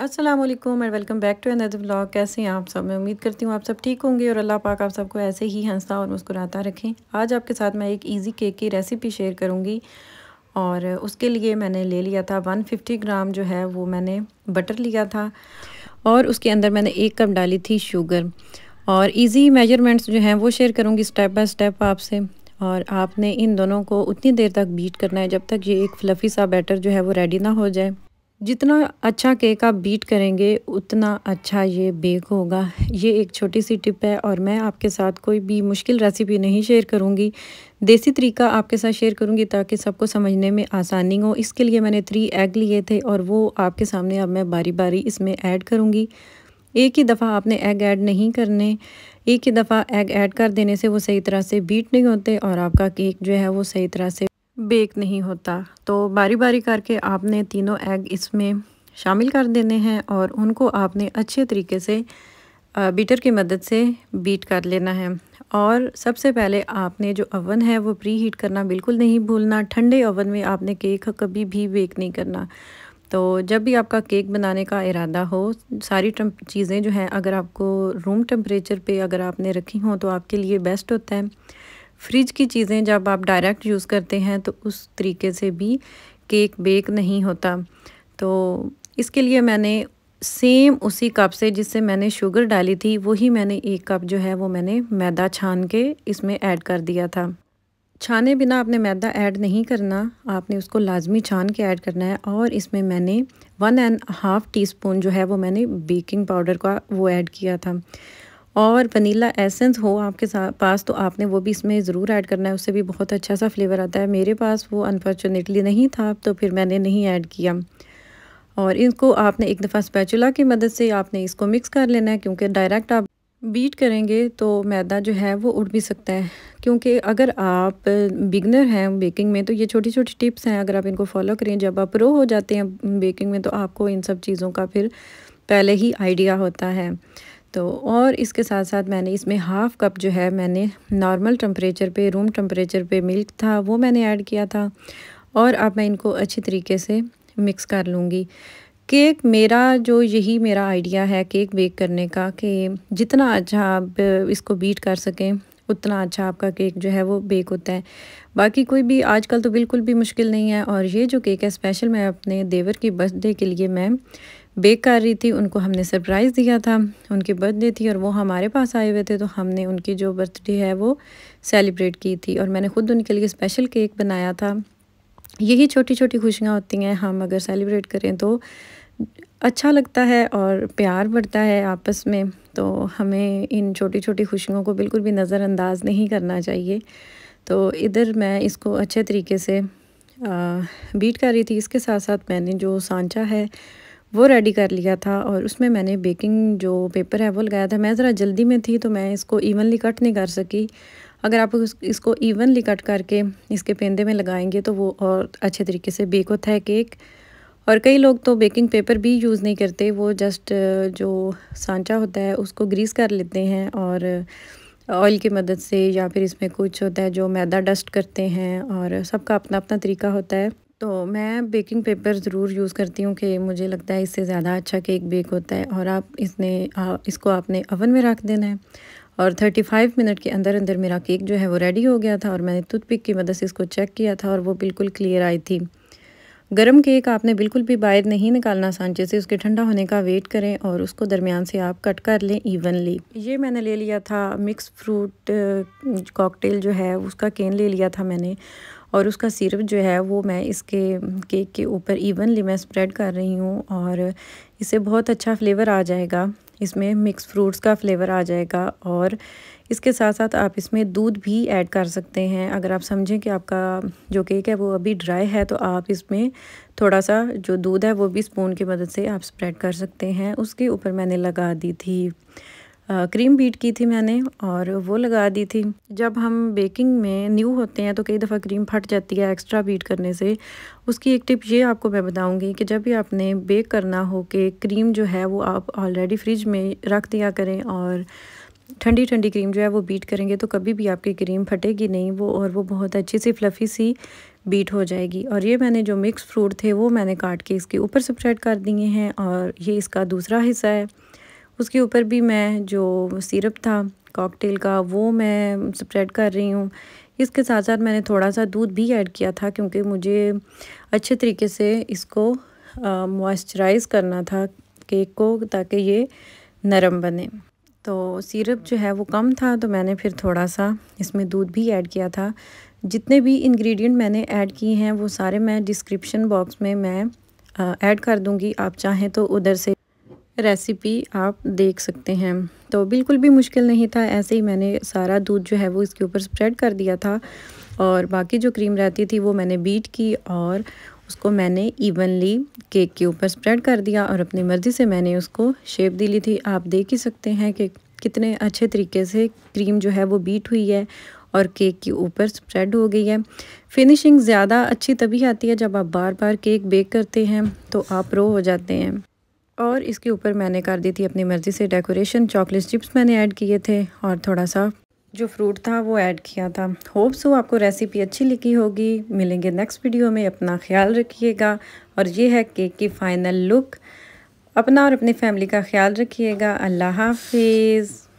Aslam and welcome back to another blog कैसे हैं आप सब मैं उम्मीद करती हूँ आप सब ठीक होंगे और अल्लाह पाक आप सबको ऐसे ही हंसता और मुस्कुराता रखें आज आपके साथ मैं एक इजी केक की रेसिपी शेयर करूँगी और उसके लिए मैंने ले लिया था 150 ग्राम जो है वो मैंने बटर लिया था और उसके अंदर मैंने एक कप डाली थी शुगर और ईज़ी मेजरमेंट्स जो हैं वो शेयर करूँगी स्टेप बाय स्टेप आपसे और आपने इन दोनों को उतनी देर तक बीट करना है जब तक ये एक फ्लफ़ी सा बैटर जो है वो रेडी ना हो जाए जितना अच्छा केक आप बीट करेंगे उतना अच्छा ये बेक होगा ये एक छोटी सी टिप है और मैं आपके साथ कोई भी मुश्किल रेसिपी नहीं शेयर करूँगी देसी तरीका आपके साथ शेयर करूँगी ताकि सबको समझने में आसानी हो इसके लिए मैंने थ्री एग लिए थे और वो आपके सामने अब मैं बारी बारी इसमें ऐड करूँगी एक ही दफ़ा आपने एग ऐड नहीं करने एक ही दफ़ा एग ऐड कर देने से वो सही तरह से बीट नहीं होते और आपका केक जो है वो सही तरह से बेक नहीं होता तो बारी बारी करके आपने तीनों एग इसमें शामिल कर देने हैं और उनको आपने अच्छे तरीके से बीटर की मदद से बीट कर लेना है और सबसे पहले आपने जो ओवन है वो प्री हीट करना बिल्कुल नहीं भूलना ठंडे ओवन में आपने केक कभी भी बेक नहीं करना तो जब भी आपका केक बनाने का इरादा हो सारी चीज़ें जो हैं अगर आपको रूम टेम्परेचर पे अगर आपने रखी हों तो आपके लिए बेस्ट होता है फ्रिज की चीज़ें जब आप डायरेक्ट यूज़ करते हैं तो उस तरीके से भी केक बेक नहीं होता तो इसके लिए मैंने सेम उसी कप से जिससे मैंने शुगर डाली थी वही मैंने एक कप जो है वो मैंने मैदा छान के इसमें ऐड कर दिया था छाने बिना आपने मैदा ऐड नहीं करना आपने उसको लाजमी छान के ऐड करना है और इसमें मैंने one and half teaspoon जो है वो मैंने बेकिंग पाउडर का वो ऐड किया था और वनीला एसेंस हो आपके साथ पास तो आपने वो भी इसमें ज़रूर ऐड करना है उससे भी बहुत अच्छा सा फ्लेवर आता है मेरे पास वो अनफॉर्चुनेटली नहीं था तो फिर मैंने नहीं ऐड किया और इनको आपने एक दफ़ा स्पैचुला की मदद से आपने इसको मिक्स कर लेना है क्योंकि डायरेक्ट आप बीट करेंगे तो मैदा जो है वो उड़ भी सकता है क्योंकि अगर आप बिगनर हैं बेकिंग में तो ये छोटी छोटी टिप्स हैं अगर आप इनको फॉलो करें जब आप प्रो हो जाते हैं बेकिंग में तो आपको इन सब चीज़ों का फिर पहले ही आइडिया होता है तो और इसके साथ साथ मैंने इसमें हाफ़ कप जो है मैंने नॉर्मल टम्परेचर पे रूम टम्परेचर पे मिल्क था वो मैंने ऐड किया था और अब मैं इनको अच्छी तरीके से मिक्स कर लूँगी केक मेरा जो यही मेरा आइडिया है केक बेक करने का कि जितना अच्छा आप इसको बीट कर सकें उतना अच्छा आपका केक जो है वो बेक होता है बाकी कोई भी आजकल तो बिल्कुल भी मुश्किल नहीं है और ये जो केक है स्पेशल मैं अपने देवर की बर्थडे के लिए मैं बेक कर रही थी उनको हमने सरप्राइज़ दिया था उनकी बर्थडे थी और वो हमारे पास आए हुए थे तो हमने उनकी जो बर्थडे है वो सेलिब्रेट की थी और मैंने ख़ुद उनके लिए स्पेशल केक बनाया था यही छोटी छोटी खुशियाँ होती हैं हम अगर सेलिब्रेट करें तो अच्छा लगता है और प्यार बढ़ता है आपस में तो हमें इन छोटी छोटी खुशियों को बिल्कुल भी नज़रअंदाज नहीं करना चाहिए तो इधर मैं इसको अच्छे तरीके से आ, बीट कर रही थी इसके साथ साथ मैंने जो सांचा है वो रेडी कर लिया था और उसमें मैंने बेकिंग जो पेपर है वो लगाया था मैं ज़रा जल्दी में थी तो मैं इसको इवनली कट नहीं कर सकी अगर आप इसको इवनली कट करके इसके पेंदे में लगाएंगे तो वो और अच्छे तरीके से बेक होता है केक और कई लोग तो बेकिंग पेपर भी यूज़ नहीं करते वो जस्ट जो सांचा होता है उसको ग्रीस कर लेते हैं और ऑयल की मदद से या फिर इसमें कुछ होता है जो मैदा डस्ट करते हैं और सबका अपना अपना तरीका होता है तो मैं बेकिंग पेपर ज़रूर यूज़ करती हूँ कि मुझे लगता है इससे ज़्यादा अच्छा केक बेक होता है और आप इसने आ, इसको आपने ओवन में रख देना है और 35 मिनट के अंदर अंदर मेरा केक जो है वो रेडी हो गया था और मैंने टूथपिक की मदद से इसको चेक किया था और वो बिल्कुल क्लियर आई थी गर्म केक आपने बिल्कुल भी बाहर नहीं निकालना सांचे से उसके ठंडा होने का वेट करें और उसको दरमियान से आप कट कर लें इवनली ये मैंने ले लिया था मिक्स फ्रूट कॉकटेल जो है उसका केन ले लिया था मैंने और उसका सिरप जो है वो मैं इसके केक के ऊपर इवनली मैं स्प्रेड कर रही हूँ और इससे बहुत अच्छा फ्लेवर आ जाएगा इसमें मिक्स फ्रूट्स का फ्लेवर आ जाएगा और इसके साथ साथ आप इसमें दूध भी ऐड कर सकते हैं अगर आप समझें कि आपका जो केक है वो अभी ड्राई है तो आप इसमें थोड़ा सा जो दूध है वो भी स्पून की मदद से आप स्प्रेड कर सकते हैं उसके ऊपर मैंने लगा दी थी क्रीम बीट की थी मैंने और वो लगा दी थी जब हम बेकिंग में न्यू होते हैं तो कई दफ़ा क्रीम फट जाती है एक्स्ट्रा बीट करने से उसकी एक टिप ये आपको मैं बताऊंगी कि जब भी आपने बेक करना हो कि क्रीम जो है वो आप ऑलरेडी फ्रिज में रख दिया करें और ठंडी ठंडी क्रीम जो है वो बीट करेंगे तो कभी भी आपकी क्रीम फटेगी नहीं वो और वो बहुत अच्छी सी फ्लफ़ी सी बीट हो जाएगी और ये मैंने जो मिक्स फ्रूट थे वो मैंने काट के इसके ऊपर स्प्रेड कर दिए हैं और ये इसका दूसरा हिस्सा है उसके ऊपर भी मैं जो सिरप था कॉकटेल का वो मैं स्प्रेड कर रही हूँ इसके साथ साथ मैंने थोड़ा सा दूध भी ऐड किया था क्योंकि मुझे अच्छे तरीके से इसको मॉइस्चराइज़ करना था केक को ताकि ये नरम बने तो सिरप जो है वो कम था तो मैंने फिर थोड़ा सा इसमें दूध भी ऐड किया था जितने भी इंग्रेडिएंट मैंने ऐड किए हैं वो सारे मैं डिस्क्रिप्शन बॉक्स में मैं ऐड कर दूंगी आप चाहें तो उधर से रेसिपी आप देख सकते हैं तो बिल्कुल भी मुश्किल नहीं था ऐसे ही मैंने सारा दूध जो है वो इसके ऊपर स्प्रेड कर दिया था और बाकी जो क्रीम रहती थी वो मैंने बीट की और उसको मैंने इवनली केक के ऊपर स्प्रेड कर दिया और अपनी मर्ज़ी से मैंने उसको शेप दे ली थी आप देख ही सकते हैं कि कितने अच्छे तरीके से क्रीम जो है वो बीट हुई है और केक के ऊपर स्प्रेड हो गई है फिनिशिंग ज़्यादा अच्छी तभी आती है जब आप बार बार केक बेक करते हैं तो आप रो हो जाते हैं और इसके ऊपर मैंने कर दी थी अपनी मर्ज़ी से डेकोरेशन चॉकलेट चिप्स मैंने ऐड किए थे और थोड़ा सा जो फ्रूट था वो ऐड किया था होप सो आपको रेसिपी अच्छी लिखी होगी मिलेंगे नेक्स्ट वीडियो में अपना ख्याल रखिएगा और ये है केक की फ़ाइनल लुक अपना और अपनी फैमिली का ख्याल रखिएगा अल्लाह हाफिज़